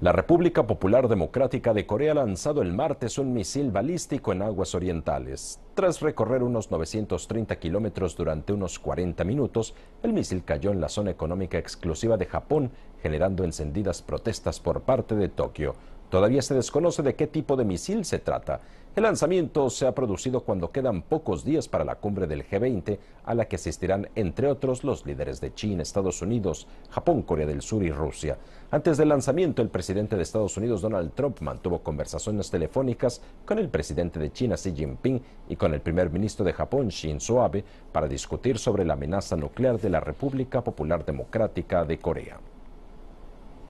La República Popular Democrática de Corea ha lanzado el martes un misil balístico en aguas orientales. Tras recorrer unos 930 kilómetros durante unos 40 minutos, el misil cayó en la zona económica exclusiva de Japón, generando encendidas protestas por parte de Tokio. Todavía se desconoce de qué tipo de misil se trata. El lanzamiento se ha producido cuando quedan pocos días para la cumbre del G20, a la que asistirán, entre otros, los líderes de China, Estados Unidos, Japón, Corea del Sur y Rusia. Antes del lanzamiento, el presidente de Estados Unidos, Donald Trump, mantuvo conversaciones telefónicas con el presidente de China, Xi Jinping, y con el primer ministro de Japón, Shinzo Abe, para discutir sobre la amenaza nuclear de la República Popular Democrática de Corea.